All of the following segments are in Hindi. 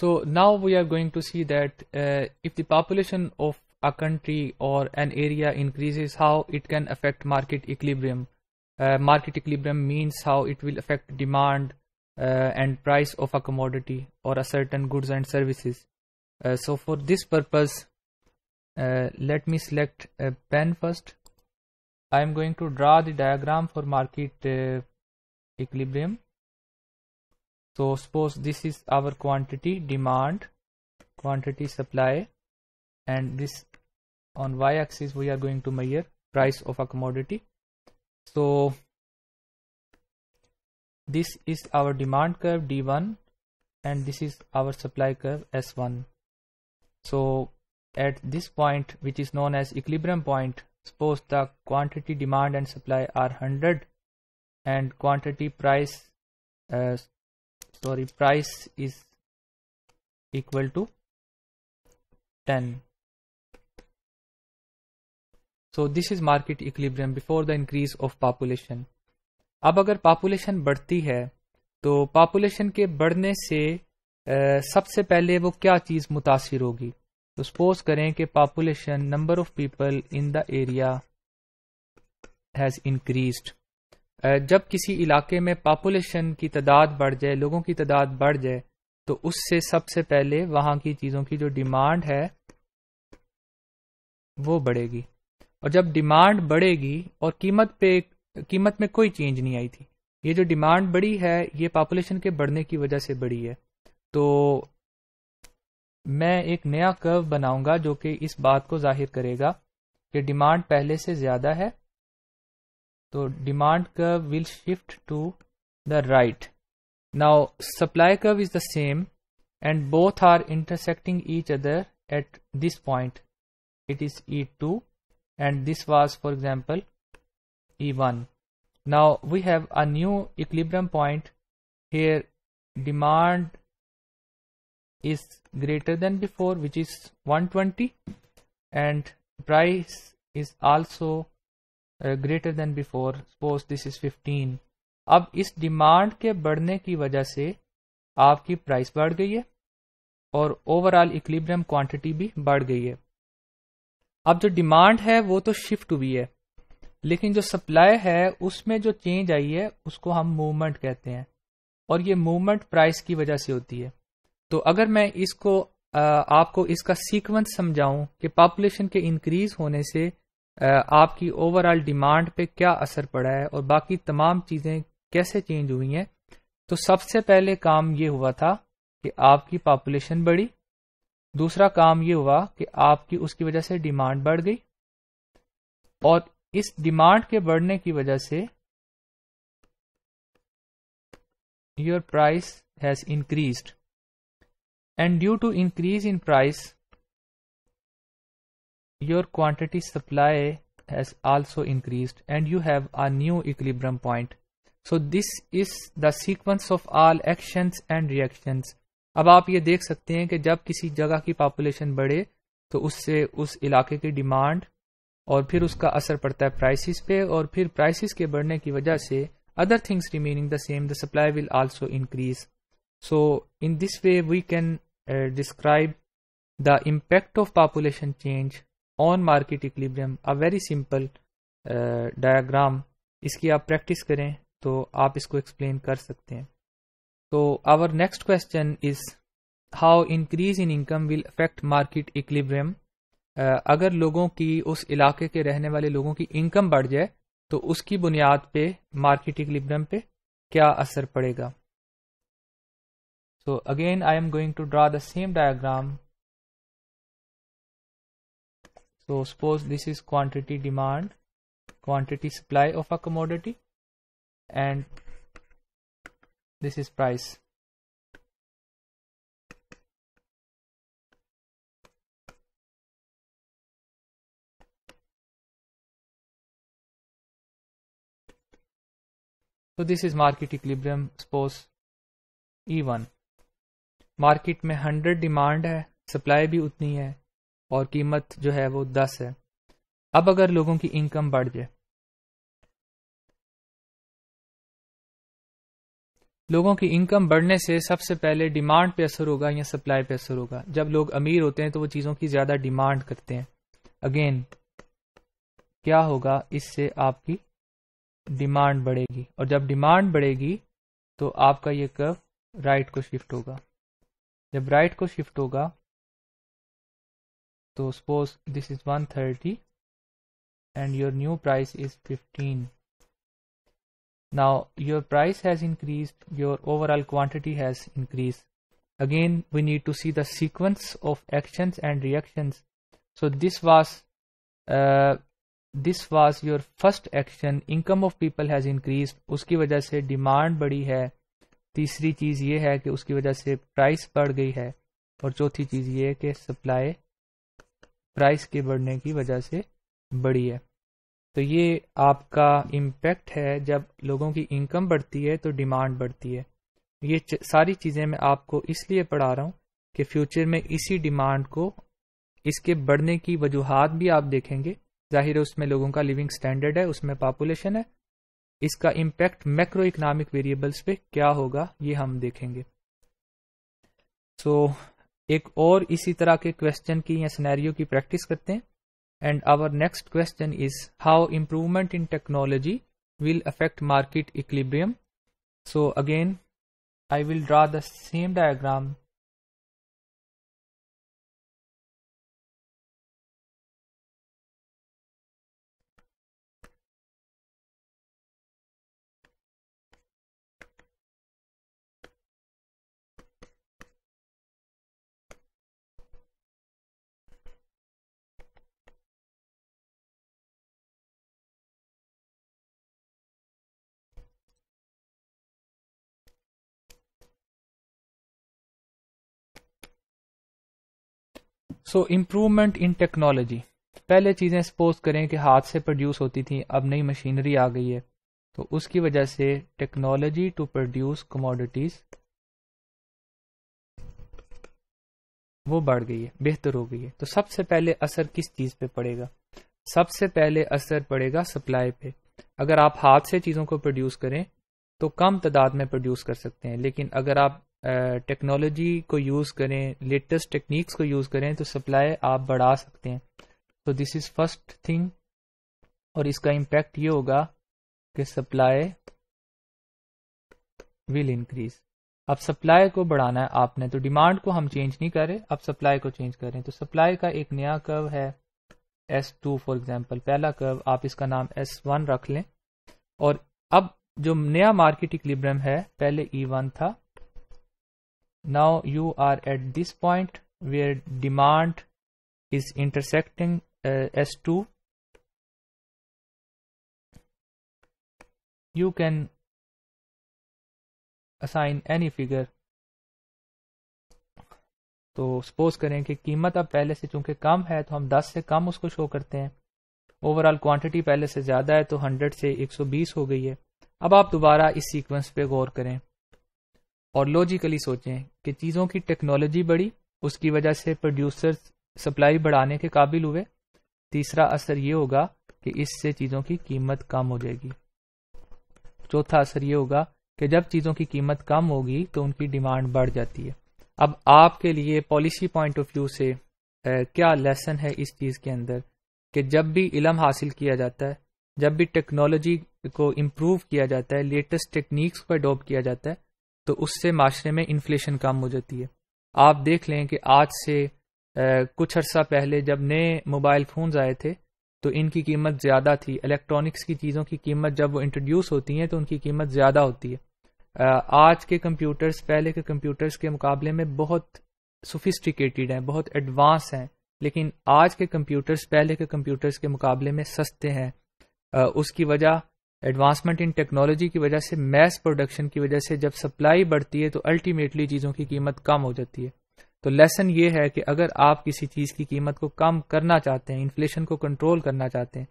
So now we are going to see that uh, if the population of a country or an area increases, how it can affect market equilibrium. Uh, market equilibrium means how it will affect demand uh, and price of a commodity or a certain goods and services. Uh, so for this purpose, uh, let me select a pen first. I am going to draw the diagram for market uh, equilibrium so suppose this is our quantity demand quantity supply and this on y-axis we are going to measure price of a commodity so this is our demand curve d1 and this is our supply curve s1 so at this point which is known as equilibrium point suppose the quantity demand and supply are 100 and quantity price uh, sorry price is equal to 10 so this is market equilibrium before the increase of population अब अगर population बढ़ती है तो population के बढ़ने से Uh, सबसे पहले वो क्या चीज मुतासर होगी तो सपोज करें कि population number of people in the area has increased जब किसी इलाके में पॉपुलेशन की तादाद बढ़ जाए लोगों की तादाद बढ़ जाए तो उससे सबसे पहले वहां की चीजों की जो डिमांड है वो बढ़ेगी और जब डिमांड बढ़ेगी और कीमत पे कीमत में कोई चेंज नहीं आई थी ये जो डिमांड बढ़ी है ये पॉपुलेशन के बढ़ने की वजह से बढ़ी है तो मैं एक नया कर्व बनाऊंगा जो कि इस बात को जाहिर करेगा कि डिमांड पहले से ज्यादा है so demand curve will shift to the right now supply curve is the same and both are intersecting each other at this point it is E2 and this was for example E1 now we have a new equilibrium point here demand is greater than before which is 120 and price is also greater than before suppose this is 15 अब इस डिमांड के बढ़ने की वजह से आपकी प्राइस बढ़ गई है और ओवरऑल इक्लिब्रियम क्वांटिटी भी बढ़ गई है अब जो डिमांड है वो तो शिफ्ट हुई है लेकिन जो सप्लाई है उसमें जो चेंज आई है उसको हम मूवमेंट कहते हैं और ये मूवमेंट प्राइस की वजह से होती है तो अगर मैं इसको uh, आपको इसका सीक्वेंस समझाऊं कि पॉपुलेशन के इंक्रीज होने से आपकी ओवरऑल डिमांड पे क्या असर पड़ा है और बाकी तमाम चीजें कैसे चेंज हुई हैं तो सबसे पहले काम ये हुआ था कि आपकी पॉपुलेशन बढ़ी दूसरा काम ये हुआ कि आपकी उसकी वजह से डिमांड बढ़ गई और इस डिमांड के बढ़ने की वजह से your price has increased and due to increase in price Your quantity supply has also increased and you have a new equilibrium point. So this is the sequence of all actions and reactions. अब आप ये देख सकते हैं कि जब किसी जगह की पॉपुलेशन बढ़े तो उससे उस इलाके की डिमांड और फिर उसका असर पड़ता है प्राइसेस पे और फिर प्राइसेस के बढ़ने की वजह से other things remaining the same the supply will also increase so in this way we can uh, describe the impact of population change on market equilibrium a very simple diagram इसकी आप प्रैक्टिस करें तो आप इसको एक्सप्लेन कर सकते हैं तो our next question is how increase in income will affect market equilibrium अगर लोगों की उस इलाके के रहने वाले लोगों की इनकम बढ़ जाए तो उसकी बुनियाद पे मार्केट इक्लिब्रियम पे क्या असर पड़ेगा so again I am going to draw the same diagram So suppose this is quantity demand, quantity supply of a commodity and this is price. so this is market equilibrium suppose e1 market में हंड्रेड डिमांड है सप्लाई भी उतनी है और कीमत जो है वो दस है अब अगर लोगों की इनकम बढ़ जाए लोगों की इनकम बढ़ने से सबसे पहले डिमांड पे असर होगा या सप्लाई पे असर होगा जब लोग अमीर होते हैं तो वो चीजों की ज्यादा डिमांड करते हैं अगेन क्या होगा इससे आपकी डिमांड बढ़ेगी और जब डिमांड बढ़ेगी तो आपका ये कर्व राइट को शिफ्ट होगा जब राइट को शिफ्ट होगा so suppose this is 130 and your new price is 15 now your price has increased your overall quantity has increased again we need to see the sequence of actions and reactions so this was uh, this was your first action income of people has increased उसकी वजह से demand बढ़ी है तीसरी चीज ये है कि उसकी वजह से price बढ़ गई है और चौथी चीज ये है कि supply प्राइस के बढ़ने की वजह से बढ़ी है तो ये आपका इम्पैक्ट है जब लोगों की इनकम बढ़ती है तो डिमांड बढ़ती है ये सारी चीज़ें मैं आपको इसलिए पढ़ा रहा हूं कि फ्यूचर में इसी डिमांड को इसके बढ़ने की वजूहत भी आप देखेंगे जाहिर है उसमें लोगों का लिविंग स्टैंडर्ड है उसमें पॉपुलेशन है इसका इम्पैक्ट मैक्रो इकोनॉमिक वेरिएबल्स पे क्या होगा ये हम देखेंगे सो so, एक और इसी तरह के क्वेश्चन की या सिनेरियो की प्रैक्टिस करते हैं and our next question is how improvement in technology will affect market equilibrium so again I will draw the same diagram so improvement in technology पहले चीजें सपोज करें कि हाथ से प्रोड्यूस होती थी अब नई मशीनरी आ गई है तो उसकी वजह से टेक्नोलॉजी टू प्रोड्यूस कमोडिटीज वो बढ़ गई है बेहतर हो गई है तो सबसे पहले असर किस चीज पे पड़ेगा सबसे पहले असर पड़ेगा सप्लाई पे अगर आप हाथ से चीजों को प्रोड्यूस करें तो कम तादाद में प्रोड्यूस कर सकते हैं लेकिन अगर आप टेक्नोलॉजी को यूज़ करें लेटेस्ट टेक्निक्स को यूज़ करें तो सप्लाई आप बढ़ा सकते हैं तो दिस इज़ फर्स्ट थिंग और इसका इम्पैक्ट ये होगा कि सप्लाई विल इंक्रीज अब सप्लाई को बढ़ाना है आपने तो डिमांड को हम चेंज नहीं करें अब सप्लाई को चेंज करें तो सप्लाई का एक नया कर्व है एस टू फॉर एग्जाम्पल पहला कर्व आप इसका नाम एस वन रख लें और अब जो नया मार्केट इक्लिब्रम है पहले ई e वन था now you are at this point where demand is intersecting uh, S2 you can assign any figure तो सपोज करें कि कीमत अब पहले से चूंकि कम है तो हम 10 से कम उसको शो करते हैं ओवरऑल क्वांटिटी पहले से ज्यादा है तो 100 से 120 हो गई है अब आप दोबारा इस सीक्वेंस पे गौर करें और लॉजिकली सोचें कि चीज़ों की टेक्नोलॉजी बढ़ी उसकी वजह से प्रोड्यूसर्स सप्लाई बढ़ाने के काबिल हुए तीसरा असर ये होगा कि इससे चीज़ों की कीमत कम हो जाएगी चौथा असर ये होगा कि जब चीज़ों की कीमत कम होगी तो उनकी डिमांड बढ़ जाती है अब आपके लिए पॉलिसी पॉइंट ऑफ व्यू से ए, क्या लेसन है इस चीज़ के अंदर कि जब भी इलम हासिल किया जाता है जब भी टेक्नोलॉजी को इम्प्रूव किया जाता है लेटेस्ट टेक्निक्स को अडोप्ट किया जाता है तो उससे माशरे में इन्फ्लेशन कम हो जाती है आप देख लें कि आज से कुछ अर्सा पहले जब नए मोबाइल फ़ोन आए थे तो इनकी कीमत ज़्यादा थी इलेक्ट्रॉनिक्स की चीज़ों की कीमत जब वो इंट्रोड्यूस होती हैं तो उनकी कीमत ज़्यादा होती है आज के कंप्यूटर्स पहले के कंप्यूटर्स के मुकाबले में बहुत सोफिस्टिकेटेड हैं बहुत एडवांस हैं लेकिन आज के कंप्यूटर्स पहले के कंप्यूटर्स के मुकाबले में सस्ते हैं उसकी वजह एडवांसमेंट इन टेक्नोलॉजी की वजह से मैस प्रोडक्शन की वजह से जब सप्लाई बढ़ती है तो अल्टीमेटली चीज़ों की कीमत कम हो जाती है तो लेसन ये है कि अगर आप किसी चीज़ की कीमत को कम करना चाहते हैं इन्फ्लेशन को कंट्रोल करना चाहते हैं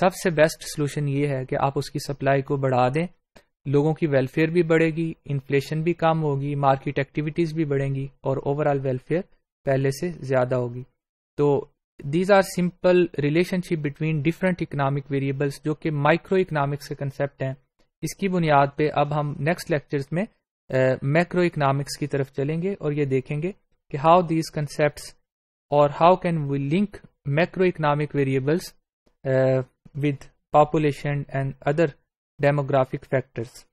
सबसे बेस्ट सोल्यूशन ये है कि आप उसकी सप्लाई को बढ़ा दें लोगों की वेलफेयर भी बढ़ेगी इन्फ्लेशन भी कम होगी मार्केट एक्टिविटीज़ भी बढ़ेंगी और ओवरऑल वेलफेयर पहले से ज़्यादा होगी तो these are simple relationship between different economic variables जो कि माइक्रो इकोनॉमिक्स के कंसेप्ट हैं इसकी बुनियाद पे अब हम नेक्स्ट लेक्चर्स में मैक्रो uh, इकोनॉमिक्स की तरफ चलेंगे और ये देखेंगे कि हाउ दीज कंसेप्ट और how can we link macro economic variables with population and other demographic factors